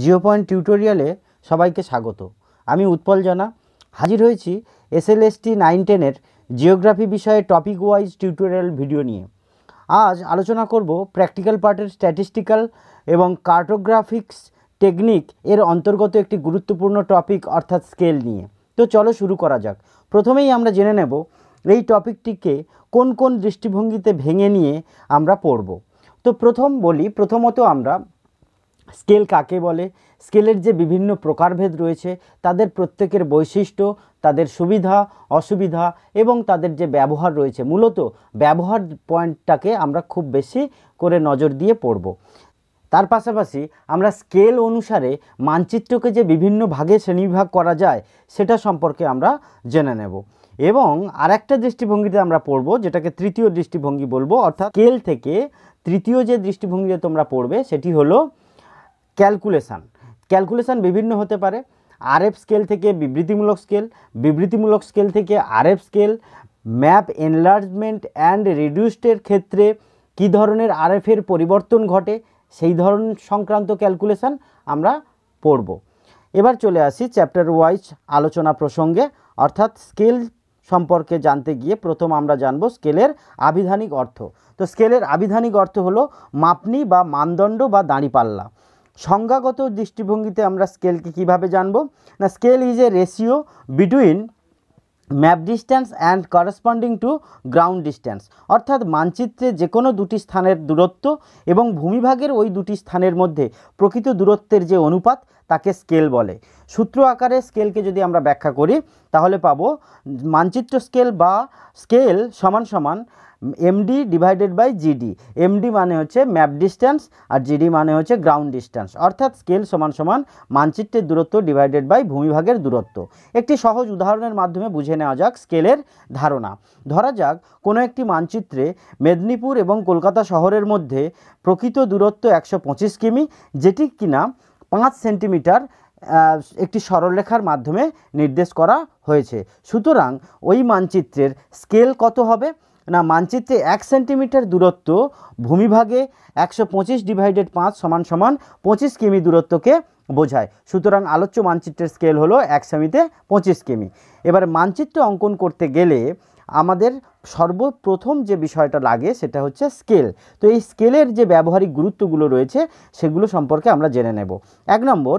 Jio point টিউটোরিয়ালে সবাইকে স্বাগত আমি উৎপল জানা হাজির হয়েছি এসএলএসটি নাইন টেনের জিওগ্রাফি বিষয়ে টপিক ওয়াইজ টিউটোরিয়াল ভিডিও নিয়ে আজ আলোচনা করব প্র্যাকটিক্যাল পার্টের স্ট্যাটিস্টিক্যাল এবং কার্টোগ্রাফিক্স টেকনিক এর অন্তর্গত একটি গুরুত্বপূর্ণ টপিক অর্থাৎ স্কেল নিয়ে তো চলো শুরু করা যাক প্রথমেই আমরা জেনে নেব এই টপিকটিকে কোন কোন দৃষ্টিভঙ্গিতে ভেঙে নিয়ে আমরা পড়ব তো প্রথম বলি প্রথমত আমরা স্কেল কাকে বলে স্কেলের যে বিভিন্ন প্রকারভেদ রয়েছে তাদের প্রত্যেকের বৈশিষ্ট্য তাদের সুবিধা অসুবিধা এবং তাদের যে ব্যবহার রয়েছে মূলত ব্যবহার পয়েন্টটাকে আমরা খুব বেশি করে নজর দিয়ে পড়ব তার পাশাপাশি আমরা স্কেল অনুসারে মানচিত্রকে যে বিভিন্ন ভাগে শ্রেণীবিভাগ করা যায় সেটা সম্পর্কে আমরা জেনে নেব এবং আরেকটা দৃষ্টিভঙ্গিতে আমরা পড়ব যেটাকে তৃতীয় দৃষ্টিভঙ্গি বলবো অর্থাৎ স্কেল থেকে তৃতীয় যে দৃষ্টিভঙ্গিতে তোমরা পড়বে সেটি হলো ক্যালকুলেশান ক্যালকুলেশান বিভিন্ন হতে পারে আরএফ স্কেল থেকে বিবৃতিমূলক স্কেল বিবৃতিমূলক স্কেল থেকে RF scale map enlargement and রিডিউসডের ক্ষেত্রে কি ধরনের আরএফের পরিবর্তন ঘটে সেই ধরন সংক্রান্ত ক্যালকুলেশান আমরা পড়ব এবার চলে আসি চ্যাপ্টার ওয়াইজ আলোচনা প্রসঙ্গে অর্থাৎ স্কেল সম্পর্কে জানতে গিয়ে প্রথম আমরা জানব স্কেলের আবিধানিক অর্থ তো স্কেলের আবিধানিক অর্থ হলো মাপনি বা মানদণ্ড বা দাঁড়িপাল্লা সংজ্ঞাগত দৃষ্টিভঙ্গিতে আমরা স্কেলকে কিভাবে জানব না scale is a ratio between map distance and corresponding to ground distance অর্থাৎ মানচিত্রে যে কোনো দুটি স্থানের দূরত্ব এবং ভূমিভাগের ওই দুটি স্থানের মধ্যে প্রকৃত দূরত্বের যে অনুপাত তাকে স্কেল বলে সূত্র আকারে স্কেলকে যদি আমরা ব্যাখ্যা করি তাহলে পাবো মানচিত্র স্কেল বা স্কেল সমান সমান MD divided by GD MD মানে হচ্ছে ম্যাপ ডিস্ট্যান্স আর জিডি মানে হচ্ছে গ্রাউন্ড ডিস্ট্যান্স অর্থাৎ স্কেল সমান সমান মানচিত্রের দূরত্ব ডিভাইডেড বাই ভূমিভাগের দূরত্ব একটি সহজ উদাহরণের মাধ্যমে বুঝে নেওয়া যাক স্কেলের ধারণা ধরা যাক কোনো একটি মানচিত্রে মেদিনীপুর এবং কলকাতা শহরের মধ্যে প্রকৃত দূরত্ব একশো কিমি যেটি কিনা পাঁচ সেন্টিমিটার একটি সরলরেখার মাধ্যমে নির্দেশ করা হয়েছে সুতরাং ওই মানচিত্রের স্কেল কত হবে না মানচিত্রে এক সেন্টিমিটার দূরত্ব ভূমিভাগে একশো পঁচিশ ডিভাইডেড পাঁচ সমান সমান পঁচিশ কিমি দূরত্বকে বোঝায় সুতরাং আলোচ্য মানচিত্রের স্কেল হলো এক সেমিতে পঁচিশ কিমি এবার মানচিত্র অঙ্কন করতে গেলে আমাদের সর্বপ্রথম যে বিষয়টা লাগে সেটা হচ্ছে স্কেল তো এই স্কেলের যে ব্যবহারিক গুরুত্বগুলো রয়েছে সেগুলো সম্পর্কে আমরা জেনে নেব এক নম্বর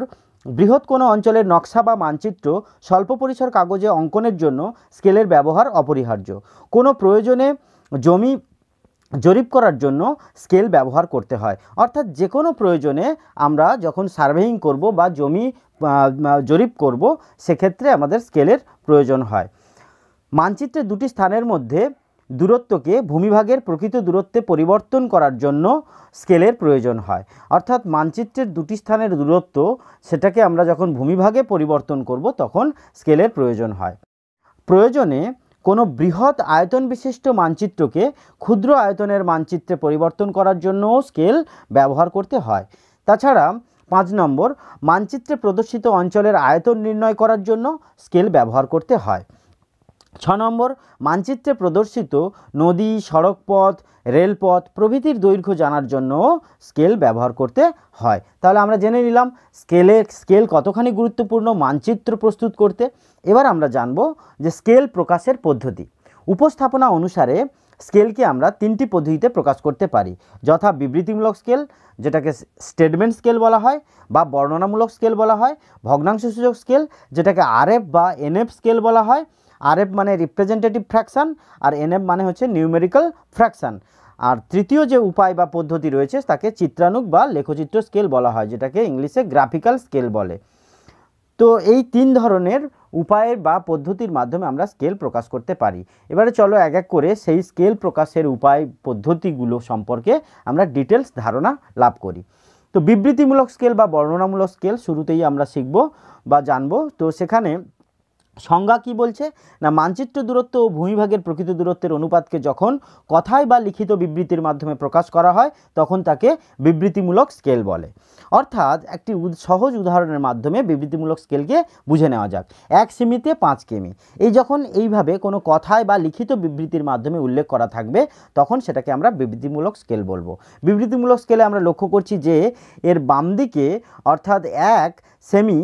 বৃহৎ কোনো অঞ্চলের নকশা বা মানচিত্র স্বল্প পরিসর কাগজে অঙ্কনের জন্য স্কেলের ব্যবহার অপরিহার্য কোনো প্রয়োজনে জমি জরিপ করার জন্য স্কেল ব্যবহার করতে হয় অর্থাৎ যে কোনো প্রয়োজনে আমরা যখন সার্ভেইং করব বা জমি জরিপ করব সেক্ষেত্রে আমাদের স্কেলের প্রয়োজন হয় মানচিত্রে দুটি স্থানের মধ্যে দূরত্বকে ভূমিভাগের প্রকৃত দূরত্বে পরিবর্তন করার জন্য স্কেলের প্রয়োজন হয় অর্থাৎ মানচিত্রের দুটি স্থানের দূরত্ব সেটাকে আমরা যখন ভূমিভাগে পরিবর্তন করব তখন স্কেলের প্রয়োজন হয় প্রয়োজনে কোনো বৃহৎ আয়তন বিশিষ্ট মানচিত্রকে ক্ষুদ্র আয়তনের মানচিত্রে পরিবর্তন করার জন্যও স্কেল ব্যবহার করতে হয় তাছাড়া পাঁচ নম্বর মানচিত্রে প্রদর্শিত অঞ্চলের আয়তন নির্ণয় করার জন্য স্কেল ব্যবহার করতে হয় ছ নম্বর মানচিত্রে প্রদর্শিত নদী সড়কপথ রেলপথ প্রভৃতির দৈর্ঘ্য জানার জন্য স্কেল ব্যবহার করতে হয় তাহলে আমরা জেনে নিলাম স্কেলের স্কেল কতখানি গুরুত্বপূর্ণ মানচিত্র প্রস্তুত করতে এবার আমরা জানব যে স্কেল প্রকাশের পদ্ধতি উপস্থাপনা অনুসারে স্কেলকে আমরা তিনটি পদ্ধতিতে প্রকাশ করতে পারি যথা বিবৃতিমূলক স্কেল যেটাকে স্টেটমেন্ট স্কেল বলা হয় বা বর্ণনামূলক স্কেল বলা হয় ভগ্নাংশ ভগ্নাংশসূচক স্কেল যেটাকে আরএফ বা এনএফ স্কেল বলা হয় আরএফ মানে রিপ্রেজেন্টেটিভ ফ্র্যাকশান আর এনএফ মানে হচ্ছে নিউমেরিক্যাল ফ্র্যাকশান আর তৃতীয় যে উপায় বা পদ্ধতি রয়েছে তাকে চিত্রানুক বা লেখচিত্র স্কেল বলা হয় যেটাকে ইংলিশে গ্রাফিক্যাল স্কেল বলে তো এই তিন ধরনের উপায়ের বা পদ্ধতির মাধ্যমে আমরা স্কেল প্রকাশ করতে পারি এবারে চলো এক এক করে সেই স্কেল প্রকাশের উপায় পদ্ধতিগুলো সম্পর্কে আমরা ডিটেলস ধারণা লাভ করি তো বিবৃতিমূলক স্কেল বা বর্ণনামূলক স্কেল শুরুতেই আমরা শিখব বা জানব তো সেখানে সংজ্ঞা কি বলছে না মানচিত্র দূরত্ব ও ভূমিভাগের প্রকৃত দূরত্বের অনুপাতকে যখন কথায় বা লিখিত বিবৃতির মাধ্যমে প্রকাশ করা হয় তখন তাকে বিবৃতিমূলক স্কেল বলে অর্থাৎ একটি সহজ উদাহরণের মাধ্যমে বিবৃতিমূলক স্কেলকে বুঝে নেওয়া যাক এক সেমিতে পাঁচ কেমি এই যখন এইভাবে কোনো কথায় বা লিখিত বিবৃতির মাধ্যমে উল্লেখ করা থাকবে তখন সেটাকে আমরা বিবৃতিমূলক স্কেল বলবো বিবৃতিমূলক স্কেলে আমরা লক্ষ্য করছি যে এর বাম দিকে অর্থাৎ এক সেমি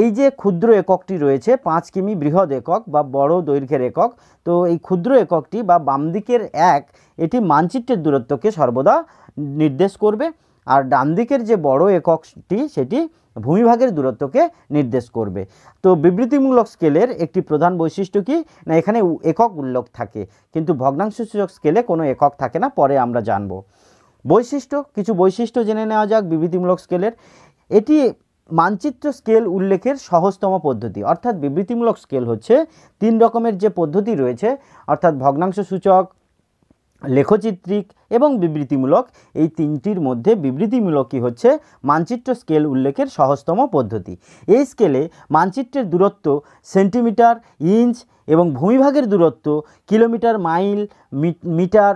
এই যে ক্ষুদ্র এককটি রয়েছে পাঁচ কিমি বৃহৎ একক বা বড় দৈর্ঘ্যের একক তো এই ক্ষুদ্র এককটি বা বাম দিকের এক এটি মানচিত্রের দূরত্বকে সর্বদা নির্দেশ করবে আর ডান দিকের যে বড় এককটি সেটি ভূমিভাগের দূরত্বকে নির্দেশ করবে তো বিবৃতিমূলক স্কেলের একটি প্রধান বৈশিষ্ট্য কি না এখানে একক উল্লেখ থাকে কিন্তু ভগ্নাংশসূচক স্কেলে কোনো একক থাকে না পরে আমরা জানব বৈশিষ্ট্য কিছু বৈশিষ্ট্য জেনে নেওয়া যাক বিবৃতিমূলক স্কেলের এটি মানচিত্র স্কেল উল্লেখের সহজতম পদ্ধতি অর্থাৎ বিবৃতিমূলক স্কেল হচ্ছে তিন রকমের যে পদ্ধতি রয়েছে অর্থাৎ ভগ্নাংশ সূচক লেখচিত্রিক এবং বিবৃতিমূলক এই তিনটির মধ্যে বিবৃতিমূলকই হচ্ছে মানচিত্র স্কেল উল্লেখের সহজতম পদ্ধতি এই স্কেলে মানচিত্রের দূরত্ব সেন্টিমিটার ইঞ্চ এবং ভূমিভাগের দূরত্ব কিলোমিটার মাইল মিটার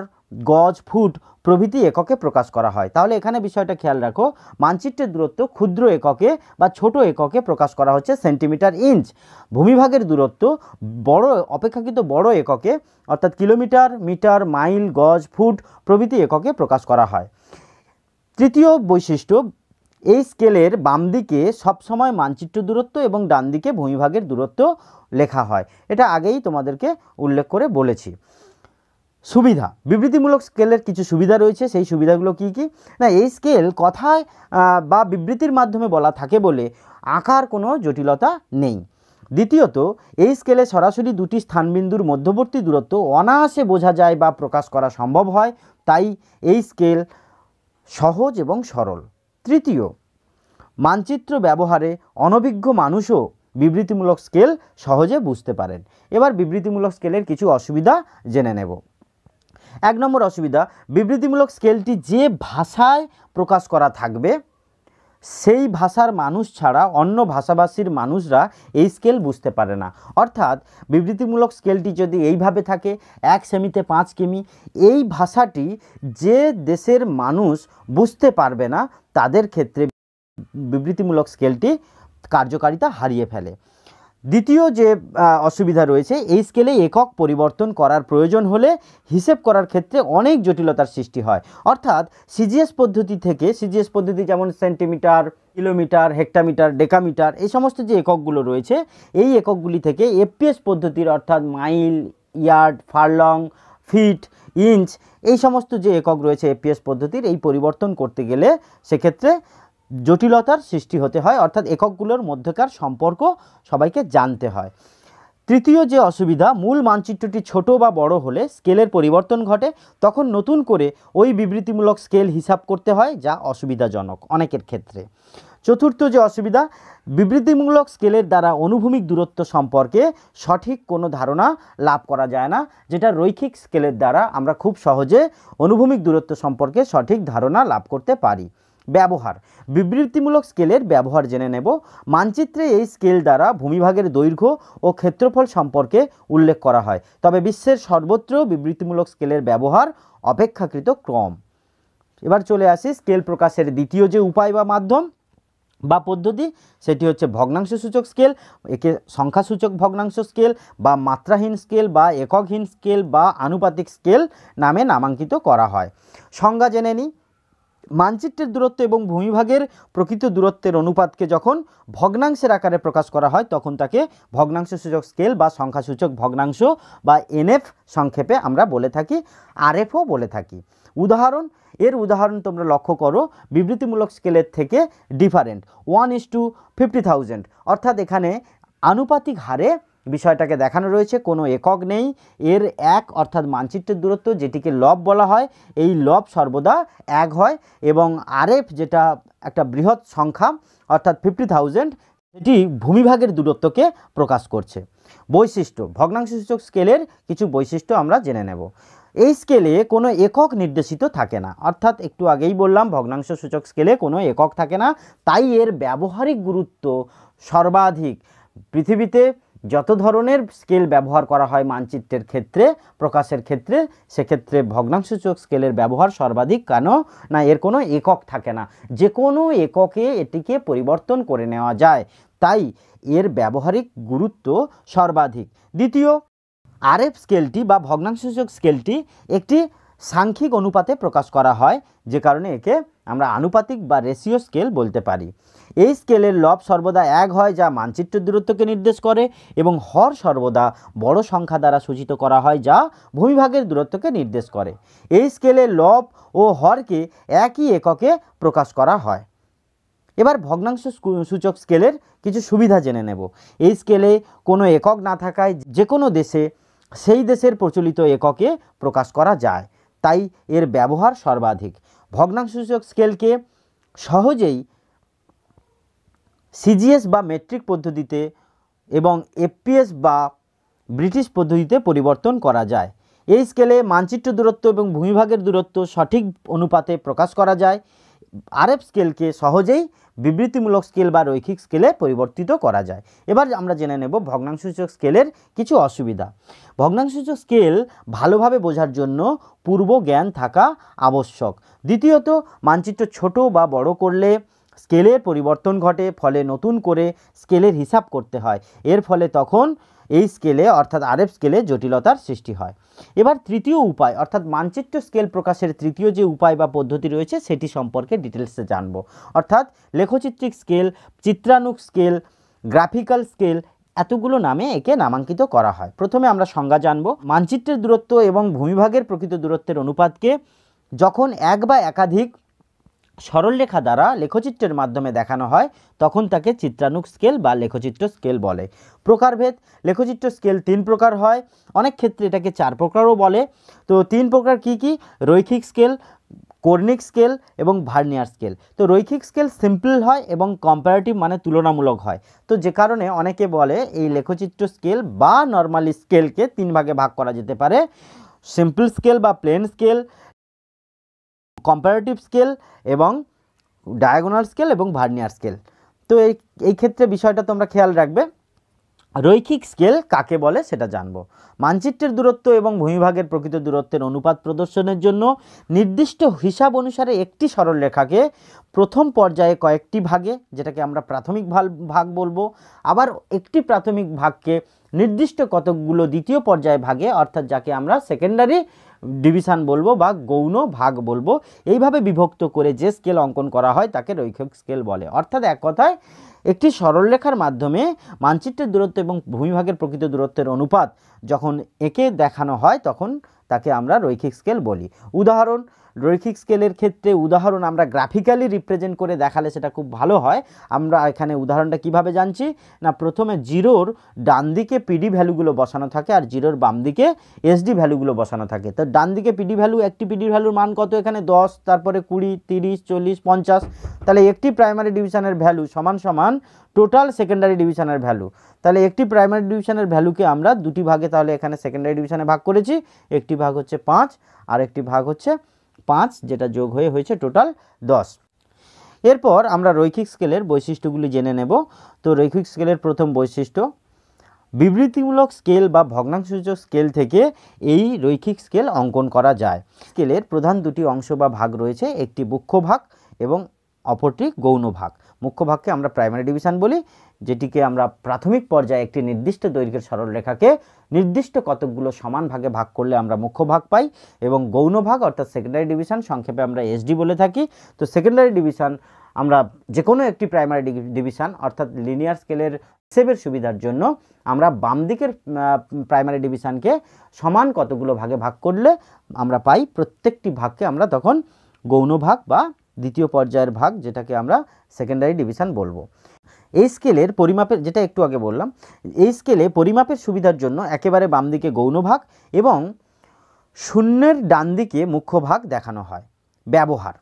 গজ ফুট প্রভৃতি এককে প্রকাশ করা হয় তাহলে এখানে বিষয়টা খেয়াল রাখো মানচিত্রের দূরত্ব ক্ষুদ্র এককে বা ছোট এককে প্রকাশ করা হচ্ছে সেন্টিমিটার ইঞ্চ ভূমিভাগের দূরত্ব বড় অপেক্ষাকৃত বড় এককে অর্থাৎ কিলোমিটার মিটার মাইল গজ ফুট প্রভৃতি এককে প্রকাশ করা হয় তৃতীয় বৈশিষ্ট্য এই স্কেলের বাম দিকে সবসময় মানচিত্র দূরত্ব এবং ডান দিকে ভূমিভাগের দূরত্ব লেখা হয় এটা আগেই তোমাদেরকে উল্লেখ করে বলেছি সুবিধা বিবৃতিমূলক স্কেলের কিছু সুবিধা রয়েছে সেই সুবিধাগুলো কি কি না এই স্কেল কথায় বা বিবৃতির মাধ্যমে বলা থাকে বলে আঁকার কোনো জটিলতা নেই দ্বিতীয়ত এই স্কেলে সরাসরি দুটি স্থানবিন্দুর মধ্যবর্তী দূরত্ব অনায়াসে বোঝা যায় বা প্রকাশ করা সম্ভব হয় তাই এই স্কেল সহজ এবং সরল তৃতীয় মানচিত্র ব্যবহারে অনভিজ্ঞ মানুষও বিবৃতিমূলক স্কেল সহজে বুঝতে পারেন এবার বিবৃতিমূলক স্কেলের কিছু অসুবিধা জেনে নেব এক নম্বর অসুবিধা বিবৃতিমূলক স্কেলটি যে ভাষায় প্রকাশ করা থাকবে সেই ভাষার মানুষ ছাড়া অন্য ভাষাভাষীর মানুষরা এই স্কেল বুঝতে পারে না অর্থাৎ বিবৃতিমূলক স্কেলটি যদি এইভাবে থাকে এক সেমিতে পাঁচ কিমি এই ভাষাটি যে দেশের মানুষ বুঝতে পারবে না তাদের ক্ষেত্রে বিবৃতিমূলক স্কেলটি কার্যকারিতা হারিয়ে ফেলে দ্বিতীয় যে অসুবিধা রয়েছে এই স্কেলে একক পরিবর্তন করার প্রয়োজন হলে হিসেব করার ক্ষেত্রে অনেক জটিলতার সৃষ্টি হয় অর্থাৎ সিজিএস পদ্ধতি থেকে সিজিএস পদ্ধতি যেমন সেন্টিমিটার কিলোমিটার হেক্টামিটার ডেকামিটার এই সমস্ত যে এককগুলো রয়েছে এই এককগুলি থেকে এফপিএস পদ্ধতির অর্থাৎ mile yard furlong feet inch এই সমস্ত যে একক রয়েছে এপিএস পদ্ধতির এই পরিবর্তন করতে গেলে সেক্ষেত্রে জটিলতার সৃষ্টি হতে হয় অর্থাৎ এককগুলোর মধ্যকার সম্পর্ক সবাইকে জানতে হয় তৃতীয় যে অসুবিধা মূল মানচিত্রটি ছোট বা বড় হলে স্কেলের পরিবর্তন ঘটে তখন নতুন করে ওই বিবৃতিমূলক স্কেল হিসাব করতে হয় যা অসুবিধাজনক অনেকের ক্ষেত্রে চতুর্থ যে অসুবিধা বিবৃতিমূলক স্কেলের দ্বারা অনুভূমিক দূরত্ব সম্পর্কে সঠিক কোনো ধারণা লাভ করা যায় না যেটা রৈখিক স্কেলের দ্বারা আমরা খুব সহজে অনুভূমিক দূরত্ব সম্পর্কে সঠিক ধারণা লাভ করতে পারি ব্যবহার বিবৃতিমূলক স্কেলের ব্যবহার জেনে নেব মানচিত্রে এই স্কেল দ্বারা ভূমিভাগের দৈর্ঘ্য ও ক্ষেত্রফল সম্পর্কে উল্লেখ করা হয় তবে বিশ্বের সর্বত্র বিবৃতিমূলক স্কেলের ব্যবহার অপেক্ষাকৃত ক্রম এবার চলে আসি স্কেল প্রকাশের দ্বিতীয় যে উপায় বা মাধ্যম বা পদ্ধতি সেটি হচ্ছে ভগ্নাংশ সূচক স্কেল একে সংখ্যাসূচক ভগ্নাংশ স্কেল বা মাত্রাহীন স্কেল বা এককহীন স্কেল বা আনুপাতিক স্কেল নামে নামাঙ্কিত করা হয় সংজ্ঞা জেনে নিই মানচিত্রের দূরত্ব এবং ভূমিভাগের প্রকৃত দূরত্বের অনুপাতকে যখন ভগ্নাংশের আকারে প্রকাশ করা হয় তখন তাকে ভগ্নাংশ সূচক স্কেল বা সংখ্যাসূচক ভগ্নাংশ বা এনএফ সংক্ষেপে আমরা বলে থাকি আরএফও বলে থাকি উদাহরণ এর উদাহরণ তোমরা লক্ষ্য করো বিবৃতিমূলক স্কেলের থেকে different one is to fifty thousand অর্থাৎ এখানে আনুপাতিক হারে বিষয়টাকে দেখানো রয়েছে কোনো একক নেই এর এক অর্থাৎ মানচিত্রের দূরত্ব যেটিকে লব বলা হয় এই লব সর্বদা এক হয় এবং আরএফ যেটা একটা বৃহৎ সংখ্যা অর্থাৎ ফিফটি থাউজেন্ড এটি ভূমিভাগের দূরত্বকে প্রকাশ করছে বৈশিষ্ট্য ভগ্নাংশ সূচক স্কেলের কিছু বৈশিষ্ট্য আমরা জেনে নেব এই স্কেলে কোনো একক নির্দেশিত থাকে না অর্থাৎ একটু আগেই বললাম ভগ্নাংশ সূচক স্কেলে কোনো একক থাকে না তাই এর ব্যবহারিক গুরুত্ব সর্বাধিক পৃথিবীতে যত ধরনের স্কেল ব্যবহার করা হয় মানচিত্রের ক্ষেত্রে প্রকাশের ক্ষেত্রে সেক্ষেত্রে ভগ্নাংশসূচক স্কেলের ব্যবহার সর্বাধিক কেন না এর কোনো একক থাকে না যে কোনো এককে এটিকে পরিবর্তন করে নেওয়া যায় তাই এর ব্যবহারিক গুরুত্ব সর্বাধিক দ্বিতীয় আরএফ স্কেলটি বা ভগ্নাংশসূচক স্কেলটি একটি সাংখ্যিক অনুপাতে প্রকাশ করা হয় যে কারণে একে আমরা আনুপাতিক বা রেশিও স্কেল বলতে পারি এই স্কেলের লব সর্বদা এক হয় যা মানচিত্রের দূরত্বকে নির্দেশ করে এবং হর সর্বদা বড় সংখ্যা দ্বারা সূচিত করা হয় যা ভূমিভাগের দূরত্বকে নির্দেশ করে এই স্কেলের লব ও হরকে একই এককে প্রকাশ করা হয় এবার ভগ্নাংশ সূচক স্কেলের কিছু সুবিধা জেনে নেব এই স্কেলে কোনো একক না থাকায় যে কোনো দেশে সেই দেশের প্রচলিত এককে প্রকাশ করা যায় তাই এর ব্যবহার সর্বাধিক সূচক স্কেলকে সহজেই সিজিএস বা মেট্রিক পদ্ধতিতে এবং এফপিএস বা ব্রিটিশ পদ্ধতিতে পরিবর্তন করা যায় এই স্কেলে মানচিত্র দূরত্ব এবং ভূমিভাগের দূরত্ব সঠিক অনুপাতে প্রকাশ করা যায় আরএফ স্কেলকে সহজেই বিবৃতিমূলক স্কেল বা রৈখিক স্কেলে পরিবর্তিত করা যায় এবার আমরা জেনে নেব ভগ্নাংশসূচক স্কেলের কিছু অসুবিধা ভগ্নাংশসূচক স্কেল ভালোভাবে বোঝার জন্য পূর্ব জ্ঞান থাকা আবশ্যক দ্বিতীয়ত মানচিত্র ছোট বা বড় করলে স্কেলের পরিবর্তন ঘটে ফলে নতুন করে স্কেলের হিসাব করতে হয় এর ফলে তখন এই স্কেলে অর্থাৎ আরএফ স্কেলে জটিলতার সৃষ্টি হয় এবার তৃতীয় উপায় অর্থাৎ মানচিত্র স্কেল প্রকাশের তৃতীয় যে উপায় বা পদ্ধতি রয়েছে সেটি সম্পর্কে ডিটেলসে জানব অর্থাৎ লেখচিত্রিক স্কেল চিত্রানুক স্কেল গ্রাফিক্যাল স্কেল এতগুলো নামে একে নামাঙ্কিত করা হয় প্রথমে আমরা সংজ্ঞা জানব মানচিত্রের দূরত্ব এবং ভূমিভাগের প্রকৃত দূরত্বের অনুপাতকে যখন এক বা একাধিক সরলরেখা দ্বারা লেখচিত্রের মাধ্যমে দেখানো হয় তখন তাকে চিত্রানুক স্কেল বা লেখচিত্র স্কেল বলে প্রকারভেদ লেখচিত্র স্কেল তিন প্রকার হয় অনেক ক্ষেত্রে এটাকে চার প্রকারও বলে তো তিন প্রকার কি কি রৈখিক স্কেল কর্ণিক স্কেল এবং ভার্নিয়ার স্কেল তো রৈখিক স্কেল সিম্পল হয় এবং কম্পারেটিভ মানে তুলনামূলক হয় তো যে কারণে অনেকে বলে এই লেখচিত্র স্কেল বা নর্মালি স্কেলকে তিন ভাগে ভাগ করা যেতে পারে সিম্পল স্কেল বা প্লেন স্কেল কম্পারেটিভ স্কেল এবং ডায়াগোনাল স্কেল এবং ভার্নিয়ার স্কেল তো এই এই ক্ষেত্রে বিষয়টা তোমরা খেয়াল রাখবে রৈখিক স্কেল কাকে বলে সেটা জানব মানচিত্রের দূরত্ব এবং ভূমিভাগের প্রকৃত দূরত্বের অনুপাত প্রদর্শনের জন্য নির্দিষ্ট হিসাব অনুসারে একটি সরলরেখাকে প্রথম পর্যায়ে কয়েকটি ভাগে যেটাকে আমরা প্রাথমিক ভাগ বলবো আবার একটি প্রাথমিক ভাগকে নির্দিষ্ট কতকগুলো দ্বিতীয় পর্যায়ে ভাগে অর্থাৎ যাকে আমরা সেকেন্ডারি ডিভিশান বলবো বা গৌণ ভাগ বলবো এইভাবে বিভক্ত করে যে স্কেল অঙ্কন করা হয় তাকে রৈখিক স্কেল বলে অর্থাৎ এক কথায় একটি সরলরেখার মাধ্যমে মানচিত্রের দূরত্ব এবং ভূমিভাগের প্রকৃত দূরত্বের অনুপাত যখন একে দেখানো হয় তখন তাকে আমরা রৈখিক স্কেল বলি উদাহরণ রৈখিক স্কেলের ক্ষেত্রে উদাহরণ আমরা গ্রাফিক্যালি রিপ্রেজেন্ট করে দেখালে সেটা খুব ভালো হয় আমরা এখানে উদাহরণটা কিভাবে জানছি না প্রথমে জিরোর ডান দিকে পিডি ভ্যালুগুলো বসানো থাকে আর জিরোর বাম দিকে এসডি ভ্যালুগুলো বসানো থাকে তো ডান দিকে পিডি ভ্যালু একটি পিডি ভ্যালুর মান কত এখানে দশ তারপরে কুড়ি তিরিশ চল্লিশ পঞ্চাশ তাহলে একটি প্রাইমারি ডিভিশনের ভ্যালু সমান সমান টোটাল সেকেন্ডারি ডিভিশনের ভ্যালু তাহলে একটি প্রাইমারি ডিভিশনের ভ্যালুকে আমরা দুটি ভাগে তাহলে এখানে সেকেন্ডারি ডিভিশনে ভাগ করেছি একটি ভাগ হচ্ছে পাঁচ আর একটি ভাগ হচ্ছে পাঁচ যেটা যোগ হয়ে হয়েছে টোটাল দশ এরপর আমরা রৈখিক স্কেলের বৈশিষ্ট্যগুলি জেনে নেব তো রৈখিক স্কেলের প্রথম বৈশিষ্ট্য বিবৃতিমূলক স্কেল বা ভগ্নাংশসূচক স্কেল থেকে এই রৈখিক স্কেল অঙ্কন করা যায় স্কেলের প্রধান দুটি অংশ বা ভাগ রয়েছে একটি বুক্ষ ভাগ এবং অপরটি গৌণ ভাগ মুখ্য ভাগকে আমরা প্রাইমারি ডিভিশন বলি যেটিকে আমরা প্রাথমিক পর্যায়ে একটি নির্দিষ্ট দৈর্ঘ্যের সরলরেখাকে নির্দিষ্ট কতকগুলো সমান ভাগে ভাগ করলে আমরা মুখ্য ভাগ পাই এবং গৌণ ভাগ অর্থাৎ সেকেন্ডারি ডিভিশন সংক্ষেপে আমরা এসডি বলে থাকি তো সেকেন্ডারি ডিভিশন আমরা যে কোনো একটি প্রাইমারি ডিভিশন অর্থাৎ লিনিয়ার স্কেলের সেভের সুবিধার জন্য আমরা বাম দিকের প্রাইমারি ডিভিশনকে সমান কতগুলো ভাগে ভাগ করলে আমরা পাই প্রত্যেকটি ভাগকে আমরা তখন গৌণ ভাগ বা দ্বিতীয় পর্যায়ের ভাগ যেটাকে আমরা সেকেন্ডারি ডিভিশন বলবো এই স্কেলের পরিমাপের যেটা একটু আগে বললাম এই স্কেলে পরিমাপের সুবিধার জন্য একেবারে বাম দিকে গৌণ ভাগ এবং শূন্যের ডান দিকে মুখ্য ভাগ দেখানো হয় ব্যবহার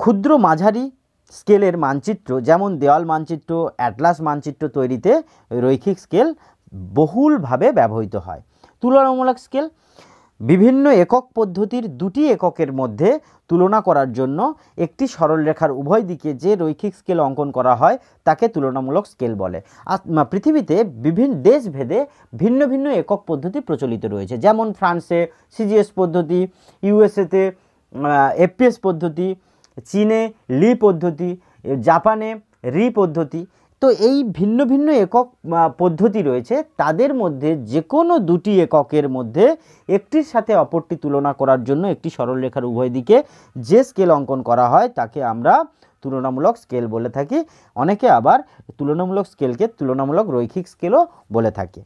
ক্ষুদ্র মাঝারি স্কেলের মানচিত্র যেমন দেওয়াল মানচিত্র অ্যাটলাস মানচিত্র তৈরিতে রৈখিক স্কেল বহুলভাবে ব্যবহৃত হয় তুলনামূলক স্কেল বিভিন্ন একক পদ্ধতির দুটি এককের মধ্যে তুলনা করার জন্য একটি সরলরেখার উভয় দিকে যে রৈখিক স্কেল অঙ্কন করা হয় তাকে তুলনামূলক স্কেল বলে পৃথিবীতে বিভিন্ন দেশভেদে ভিন্ন ভিন্ন একক পদ্ধতি প্রচলিত রয়েছে যেমন ফ্রান্সে সিজিএস পদ্ধতি ইউএসএতে এফপিএস পদ্ধতি চীনে লি পদ্ধতি জাপানে রি পদ্ধতি তো এই ভিন্ন ভিন্ন একক পদ্ধতি রয়েছে তাদের মধ্যে যে কোনো দুটি এককের মধ্যে একটির সাথে অপরটি তুলনা করার জন্য একটি সরলরেখার উভয় দিকে যে স্কেল অঙ্কন করা হয় তাকে আমরা তুলনামূলক স্কেল বলে থাকি অনেকে আবার তুলনামূলক স্কেলকে তুলনামূলক রৈখিক স্কেলও বলে থাকে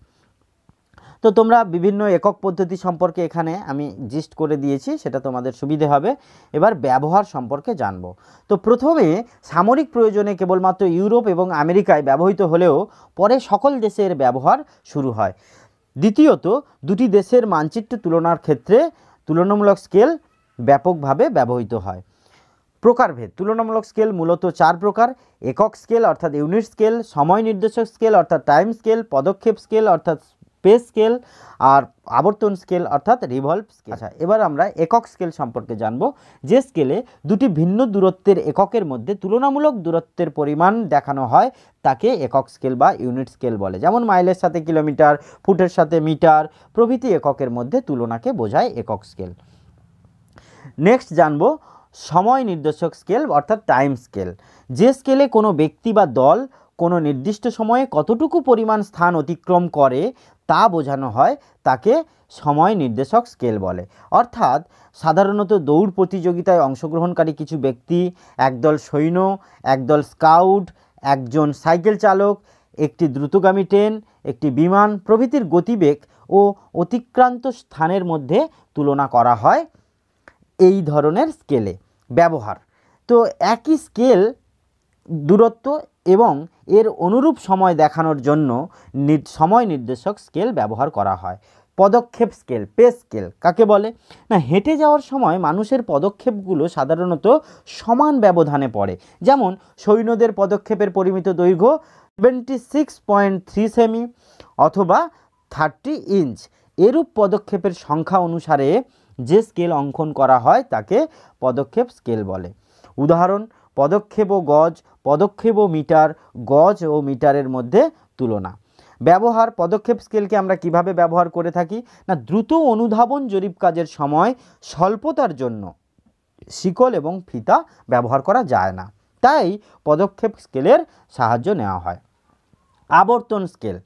তো তোমরা বিভিন্ন একক পদ্ধতি সম্পর্কে এখানে আমি জিস্ট করে দিয়েছি সেটা তোমাদের সুবিধে হবে এবার ব্যবহার সম্পর্কে জানব তো প্রথমে সামরিক প্রয়োজনে কেবলমাত্র ইউরোপ এবং আমেরিকায় ব্যবহৃত হলেও পরে সকল দেশের ব্যবহার শুরু হয় দ্বিতীয়ত দুটি দেশের মানচিত্র তুলনার ক্ষেত্রে তুলনামূলক স্কেল ব্যাপকভাবে ব্যবহৃত হয় প্রকারভেদ তুলনামূলক স্কেল মূলত চার প্রকার একক স্কেল অর্থাৎ ইউনিট স্কেল সময় নির্দেশক স্কেল অর্থাৎ টাইম স্কেল পদক্ষেপ স্কেল অর্থাৎ পে স্কেল আর আবর্তন স্কেল অর্থাৎ রিভলভ স্কেল আচ্ছা এবার আমরা একক স্কেল সম্পর্কে জানব যে স্কেলে দুটি ভিন্ন দূরত্বের এককের মধ্যে তুলনামূলক দূরত্বের পরিমাণ দেখানো হয় তাকে একক স্কেল বা ইউনিট স্কেল বলে যেমন মাইলের সাথে কিলোমিটার ফুটের সাথে মিটার প্রভৃতি এককের মধ্যে তুলনাকে বোঝায় একক স্কেল নেক্সট জানবো সময় নির্দেশক স্কেল অর্থাৎ টাইম স্কেল যে স্কেলে কোনো ব্যক্তি বা দল কোনো নির্দিষ্ট সময়ে কতটুকু পরিমাণ স্থান অতিক্রম করে তা বোঝানো হয় তাকে সময় নির্দেশক স্কেল বলে অর্থাৎ সাধারণত দৌড় প্রতিযোগিতায় অংশগ্রহণকারী কিছু ব্যক্তি একদল সৈন্য একদল স্কাউট একজন সাইকেল চালক একটি দ্রুতগামী ট্রেন একটি বিমান প্রভৃতির গতিবেগ ও অতিক্রান্ত স্থানের মধ্যে তুলনা করা হয় এই ধরনের স্কেলে ব্যবহার তো একই স্কেল দূরত্ব এবং এর অনুরূপ সময় দেখানোর জন্য সময় নির্দেশক স্কেল ব্যবহার করা হয় পদক্ষেপ স্কেল পে স্কেল কাকে বলে না হেঁটে যাওয়ার সময় মানুষের পদক্ষেপগুলো সাধারণত সমান ব্যবধানে পড়ে যেমন সৈন্যদের পদক্ষেপের পরিমিত দৈর্ঘ্য টোয়েন্টি সিক্স পয়েন্ট থ্রি সেমি অথবা থার্টি ইঞ্চ এরূপ পদক্ষেপের সংখ্যা অনুসারে যে স্কেল অঙ্কন করা হয় তাকে পদক্ষেপ স্কেল বলে উদাহরণ পদক্ষেপ ও গজ পদক্ষেপ ও মিটার গজ ও মিটারের মধ্যে তুলনা ব্যবহার পদক্ষেপ স্কেলকে আমরা কিভাবে ব্যবহার করে থাকি না দ্রুত অনুধাবন জরিপ কাজের সময় স্বল্পতার জন্য শিকল এবং ফিতা ব্যবহার করা যায় না তাই পদক্ষেপ স্কেলের সাহায্য নেওয়া হয় আবর্তন স্কেল